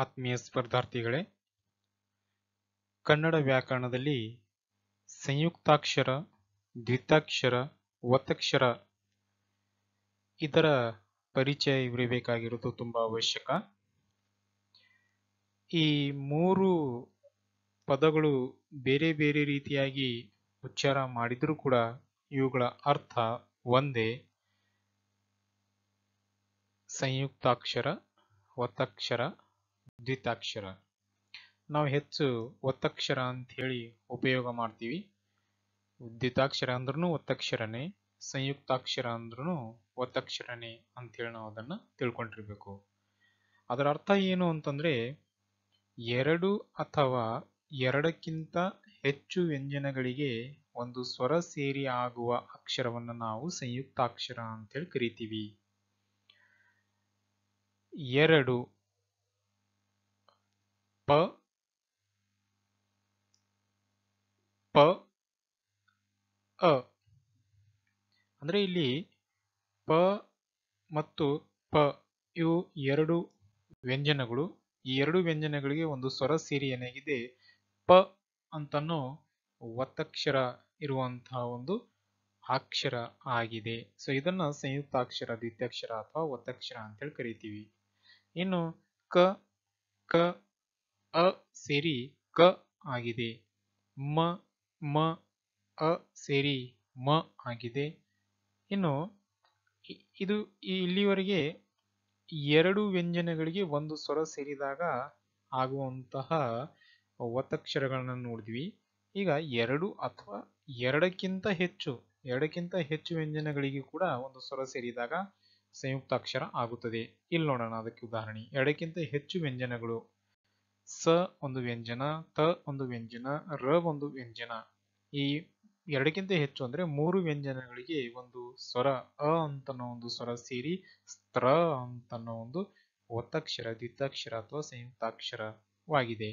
ಆತ್ಮೀಯ ಸ್ಪರ್ಧಾರ್ಥಿಗಳೇ ಕನ್ನಡ ವ್ಯಾಕರಣದಲ್ಲಿ ಸಂಯುಕ್ತಾಕ್ಷರ ದ್ವಿತಾಕ್ಷರ ಒತ್ತಕ್ಷರ ಇದರ ಪರಿಚಯ ಇರಬೇಕಾಗಿರೋದು ತುಂಬ ಅವಶ್ಯಕ ಈ ಮೂರು ಪದಗಳು ಬೇರೆ ಬೇರೆ ರೀತಿಯಾಗಿ ಉಚ್ಚಾರ ಮಾಡಿದರೂ ಕೂಡ ಇವುಗಳ ಅರ್ಥ ಒಂದೇ ಸಂಯುಕ್ತಾಕ್ಷರ ಒತ್ತಕ್ಷರ ದ್ವಿತಾಕ್ಷರ ನಾವು ಹೆಚ್ಚು ಒತ್ತಕ್ಷರ ಅಂತ ಹೇಳಿ ಉಪಯೋಗ ಮಾಡ್ತೀವಿ ದ್ವಿತಾಕ್ಷರ ಅಂದ್ರೂ ಒತ್ತಕ್ಷರನೇ ಸಂಯುಕ್ತಾಕ್ಷರ ಅಂದ್ರೂ ಒತ್ತಕ್ಷರನೇ ಅಂತೇಳಿ ನಾವು ಅದನ್ನು ತಿಳ್ಕೊಂಡಿರ್ಬೇಕು ಅದರ ಅರ್ಥ ಏನು ಅಂತಂದ್ರೆ ಎರಡು ಅಥವಾ ಎರಡಕ್ಕಿಂತ ಹೆಚ್ಚು ವ್ಯಂಜನಗಳಿಗೆ ಒಂದು ಸ್ವರ ಸೇರಿ ಆಗುವ ಅಕ್ಷರವನ್ನು ನಾವು ಸಂಯುಕ್ತಾಕ್ಷರ ಅಂತೇಳಿ ಕರಿತೀವಿ ಎರಡು ಪ ಪ ಅ ಅಂದರೆ ಇಲ್ಲಿ ಪ ಮತ್ತು ಪ ಇವು ಎರಡು ವ್ಯಂಜನಗಳು ಈ ಎರಡು ವ್ಯಂಜನಗಳಿಗೆ ಒಂದು ಸ್ವರ ಏನಾಗಿದೆ ಪ ಅಂತನೋ ಒತ್ತಕ್ಷರ ಇರುವಂತಹ ಒಂದು ಅಕ್ಷರ ಆಗಿದೆ ಸೊ ಇದನ್ನ ಸಂಯುಕ್ತಾಕ್ಷರ ದ್ವಿತ್ಯಕ್ಷರ ಅಥವಾ ಒತ್ತಕ್ಷರ ಅಂತ ಹೇಳಿ ಕರಿತೀವಿ ಇನ್ನು ಕ ಕ ಅ ಸೇರಿ ಕ ಆಗಿದೆ ಮ ಮ ಅ ಸೇರಿ ಮ ಆಗಿದೆ ಇನ್ನು ಇದು ಇಲ್ಲಿವರೆಗೆ ಎರಡು ವ್ಯಂಜನಗಳಿಗೆ ಒಂದು ಸ್ವರ ಸೇರಿದಾಗ ಆಗುವಂತಹ ಒತ್ತಕ್ಷರಗಳನ್ನು ನೋಡಿದ್ವಿ ಈಗ ಎರಡು ಅಥವಾ ಎರಡಕ್ಕಿಂತ ಹೆಚ್ಚು ಎರಡಕ್ಕಿಂತ ಹೆಚ್ಚು ವ್ಯಂಜನಗಳಿಗೆ ಕೂಡ ಒಂದು ಸ್ವರ ಸೇರಿದಾಗ ಸಂಯುಕ್ತಾಕ್ಷರ ಆಗುತ್ತದೆ ಇಲ್ಲಿ ನೋಡೋಣ ಅದಕ್ಕೆ ಉದಾಹರಣೆ ಎರಡಕ್ಕಿಂತ ಹೆಚ್ಚು ವ್ಯಂಜನಗಳು ಸ ಒಂದು ವ್ಯಂಜನ ತ ಒಂದು ವ್ಯಂಜನ ರ ಒಂದು ವ್ಯಂಜನ ಈ ಎರಡಕ್ಕಿಂತ ಹೆಚ್ಚು ಅಂದ್ರೆ ಮೂರು ವ್ಯಂಜನಗಳಿಗೆ ಒಂದು ಸ್ವರ ಅ ಅಂತನೋ ಒಂದು ಸ್ವರ ಸೇರಿ ಸ್ತ್ರ ಅಂತನೋ ಒಂದು ಒತ್ತಕ್ಷರ ದಿತ್ತಕ್ಷರ ಅಥವಾ ಸಂಯುಕ್ತಾಕ್ಷರವಾಗಿದೆ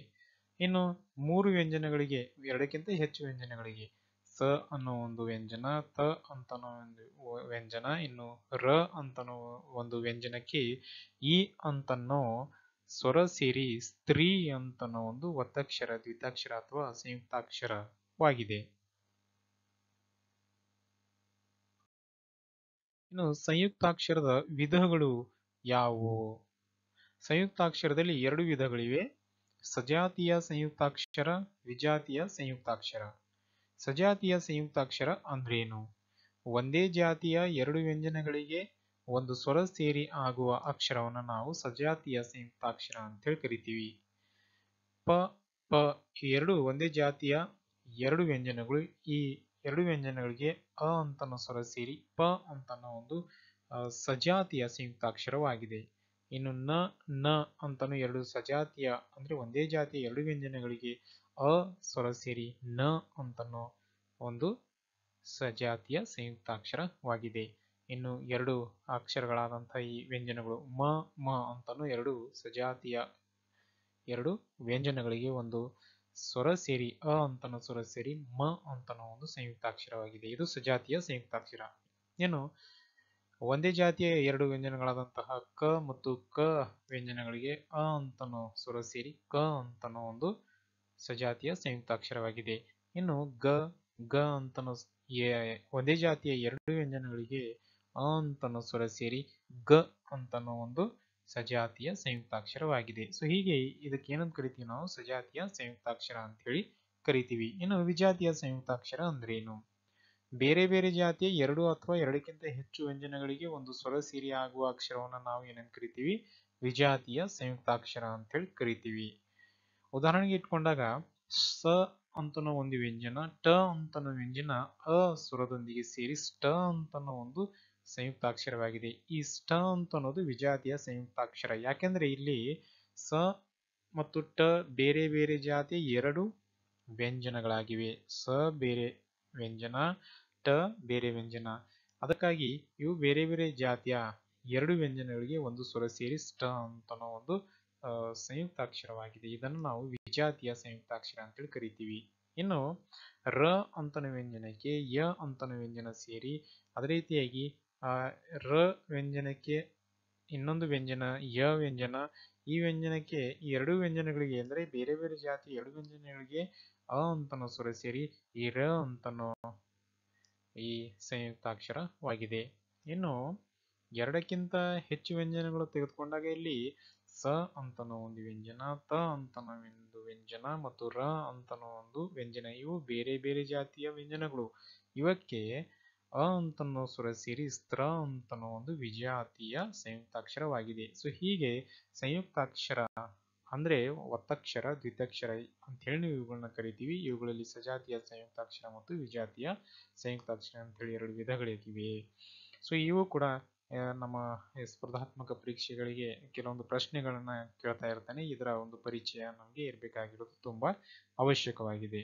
ಇನ್ನು ಮೂರು ವ್ಯಂಜನಗಳಿಗೆ ಎರಡಕ್ಕಿಂತ ಹೆಚ್ಚು ವ್ಯಂಜನಗಳಿಗೆ ಸ ಅನ್ನೋ ಒಂದು ವ್ಯಂಜನ ತ ಅಂತನೋ ಒಂದು ವ್ಯಂಜನ ಇನ್ನು ರ ಅಂತನೋ ಒಂದು ವ್ಯಂಜನಕ್ಕೆ ಇ ಅಂತನೋ ಸ್ವರ ಸೇರಿ ಸ್ತ್ರೀ ಅಂತನೋ ಒಂದು ಒತ್ತಕ್ಷರ ದ್ವಿತಾಕ್ಷರ ಅಥವಾ ಸಂಯುಕ್ತಾಕ್ಷರವಾಗಿದೆ ಇನ್ನು ಸಂಯುಕ್ತಾಕ್ಷರದ ವಿಧಗಳು ಯಾವುವು ಸಂಯುಕ್ತಾಕ್ಷರದಲ್ಲಿ ಎರಡು ವಿಧಗಳಿವೆ ಸಜಾತಿಯ ಸಂಯುಕ್ತಾಕ್ಷರ ವಿಜಾತಿಯ ಸಂಯುಕ್ತಾಕ್ಷರ ಸಜಾತಿಯ ಸಂಯುಕ್ತಾಕ್ಷರ ಅಂದ್ರೇನು ಒಂದೇ ಜಾತಿಯ ಎರಡು ವ್ಯಂಜನಗಳಿಗೆ ಒಂದು ಸ್ವರ ಸೇರಿ ಆಗುವ ಅಕ್ಷರವನ್ನು ನಾವು ಸಜಾತಿಯ ಸಂಯುಕ್ತಾಕ್ಷರ ಅಂತೇಳಿ ಕರಿತೀವಿ ಪ ಪ ಎರಡು ಒಂದೇ ಜಾತಿಯ ಎರಡು ವ್ಯಂಜನಗಳು ಈ ಎರಡು ವ್ಯಂಜನಗಳಿಗೆ ಅ ಅಂತನೋ ಸ್ವರ ಸೇರಿ ಪ ಅಂತನೋ ಒಂದು ಸಜಾತಿಯ ಸಂಯುಕ್ತಾಕ್ಷರವಾಗಿದೆ ಇನ್ನು ನ ನ ಅಂತನೂ ಎರಡು ಸಜಾತಿಯ ಅಂದ್ರೆ ಒಂದೇ ಜಾತಿಯ ಎರಡು ವ್ಯಂಜನಗಳಿಗೆ ಅ ಸ್ವರ ಸೇರಿ ನ ಅಂತನೋ ಒಂದು ಸಜಾತಿಯ ಸಂಯುಕ್ತಾಕ್ಷರವಾಗಿದೆ ಇನ್ನು ಎರಡು ಅಕ್ಷರಗಳಾದಂತಹ ಈ ವ್ಯಂಜನಗಳು ಮ ಮ ಅಂತಾನು ಎರಡು ಸಜಾತಿಯ ಎರಡು ವ್ಯಂಜನಗಳಿಗೆ ಒಂದು ಸ್ವರ ಸೇರಿ ಅ ಅಂತನೋ ಸ್ವರ ಸೇರಿ ಮ ಅಂತನೋ ಒಂದು ಸಂಯುಕ್ತಾಕ್ಷರವಾಗಿದೆ ಇದು ಸಜಾತಿಯ ಸಂಯುಕ್ತಾಕ್ಷರ ಏನು ಒಂದೇ ಜಾತಿಯ ಎರಡು ವ್ಯಂಜನಗಳಾದಂತಹ ಕ ಮತ್ತು ಕ ವ್ಯಂಜನಗಳಿಗೆ ಅ ಅಂತನೋ ಸ್ವರ ಸೇರಿ ಕ ಅಂತನೋ ಒಂದು ಸಜಾತಿಯ ಸಂಯುಕ್ತಾಕ್ಷರವಾಗಿದೆ ಇನ್ನು ಗ ಗ ಅಂತನೋ ಒಂದೇ ಜಾತಿಯ ಎರಡು ವ್ಯಂಜನಗಳಿಗೆ ಅ ಅಂತನ್ನೋ ಸ್ವರ ಸೇರಿ ಗ ಅಂತನೋ ಒಂದು ಸಜಾತಿಯ ಸಂಯುಕ್ತಾಕ್ಷರವಾಗಿದೆ ಸೊ ಹೀಗೆ ಇದಕ್ಕೆ ಏನಂತ ಕರಿತೀವಿ ನಾವು ಸಜಾತಿಯ ಸಂಯುಕ್ತಾಕ್ಷರ ಅಂತ ಹೇಳಿ ಕರಿತೀವಿ ಇನ್ನು ವಿಜಾತಿಯ ಸಂಯುಕ್ತಾಕ್ಷರ ಅಂದ್ರೇನು ಬೇರೆ ಬೇರೆ ಜಾತಿಯ ಎರಡು ಅಥವಾ ಎರಡಕ್ಕಿಂತ ಹೆಚ್ಚು ವ್ಯಂಜನಗಳಿಗೆ ಒಂದು ಸ್ವರ ಸೇರಿ ಆಗುವ ಅಕ್ಷರವನ್ನು ನಾವು ಏನಂತ ಕರಿತೀವಿ ವಿಜಾತಿಯ ಸಂಯುಕ್ತಾಕ್ಷರ ಅಂತ ಹೇಳಿ ಕರಿತೀವಿ ಉದಾಹರಣೆಗೆ ಇಟ್ಕೊಂಡಾಗ ಸ ಅಂತನೋ ಒಂದು ವ್ಯಂಜನ ಟ ಅಂತನೋ ವ್ಯಂಜನ ಅ ಸ್ವರದೊಂದಿಗೆ ಸೇರಿ ಸ್ಟ ಅಂತನೋ ಒಂದು ಸಂಯುಕ್ತಾಕ್ಷರವಾಗಿದೆ ಈ ಸ್ಟ ಅಂತ ಅನ್ನೋದು ವಿಜಾತಿಯ ಸಂಯುಕ್ತಾಕ್ಷರ ಯಾಕೆಂದ್ರೆ ಇಲ್ಲಿ ಸ ಮತ್ತು ಟ ಬೇರೆ ಬೇರೆ ಜಾತಿಯ ಎರಡು ವ್ಯಂಜನಗಳಾಗಿವೆ ಸ ಬೇರೆ ವ್ಯಂಜನ ಟ ಬೇರೆ ವ್ಯಂಜನ ಅದಕ್ಕಾಗಿ ಇವು ಬೇರೆ ಬೇರೆ ಜಾತಿಯ ಎರಡು ವ್ಯಂಜನಗಳಿಗೆ ಒಂದು ಸ್ವರ ಸೇರಿ ಸ್ಟ ಅಂತ ಒಂದು ಸಂಯುಕ್ತಾಕ್ಷರವಾಗಿದೆ ಇದನ್ನು ನಾವು ವಿಜಾತಿಯ ಸಂಯುಕ್ತಾಕ್ಷರ ಅಂತೇಳಿ ಕರಿತೀವಿ ಇನ್ನು ರ ಅಂತನ ವ್ಯಂಜನಕ್ಕೆ ಯ ಅಂತನ ವ್ಯಂಜನ ಸೇರಿ ಅದೇ ರೀತಿಯಾಗಿ ಆ ರ ವ್ಯಂಜನಕ್ಕೆ ಇನ್ನೊಂದು ವ್ಯಂಜನ ಯ ವ್ಯಂಜನ ಈ ವ್ಯಂಜನಕ್ಕೆ ಈ ಎರಡು ವ್ಯಂಜನಗಳಿಗೆ ಅಂದರೆ ಬೇರೆ ಬೇರೆ ಜಾತಿ ಎರಡು ವ್ಯಂಜನಗಳಿಗೆ ಅ ಅಂತನೋ ಸ್ವರ ಸೇರಿ ಈ ರ ಅಂತನೋ ಈ ಸಂಯುಕ್ತಾಕ್ಷರವಾಗಿದೆ ಇನ್ನು ಎರಡಕ್ಕಿಂತ ಹೆಚ್ಚು ವ್ಯಂಜನಗಳು ತೆಗೆದುಕೊಂಡಾಗ ಇಲ್ಲಿ ಸ ಅಂತನೋ ಒಂದು ವ್ಯಂಜನ ತ ಅಂತನೋ ಒಂದು ವ್ಯಂಜನ ಮತ್ತು ರ ಅಂತನೋ ಒಂದು ವ್ಯಂಜನ ಇವು ಬೇರೆ ಬೇರೆ ಜಾತಿಯ ವ್ಯಂಜನಗಳು ಇವಕ್ಕೆ ಅಂತ ಅನ್ನೋ ಸೇರಿ ಸ್ತ್ರ ಅಂತ ಒಂದು ವಿಜಾತಿಯ ಸಂಯುಕ್ತಾಕ್ಷರವಾಗಿದೆ ಸೊ ಹೀಗೆ ಸಂಯುಕ್ತಾಕ್ಷರ ಅಂದ್ರೆ ಒತ್ತಕ್ಷರ ದ್ವಿತಕ್ಷರ ಅಂತ ಹೇಳಿ ಇವುಗಳನ್ನ ಕರಿತೀವಿ ಇವುಗಳಲ್ಲಿ ಸಜಾತಿಯ ಸಂಯುಕ್ತಾಕ್ಷರ ಮತ್ತು ವಿಜಾತಿಯ ಸಂಯುಕ್ತಾಕ್ಷರ ಅಂತ ಹೇಳಿ ಎರಡು ವಿಧಗಳಿವೆ ಸೊ ಇವು ಕೂಡ ನಮ್ಮ ಸ್ಪರ್ಧಾತ್ಮಕ ಪರೀಕ್ಷೆಗಳಿಗೆ ಕೆಲವೊಂದು ಪ್ರಶ್ನೆಗಳನ್ನ ಕೇಳ್ತಾ ಇರ್ತಾನೆ ಇದರ ಒಂದು ಪರಿಚಯ ನಮಗೆ ಇರಬೇಕಾಗಿರೋದು ತುಂಬಾ ಅವಶ್ಯಕವಾಗಿದೆ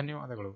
ಧನ್ಯವಾದಗಳು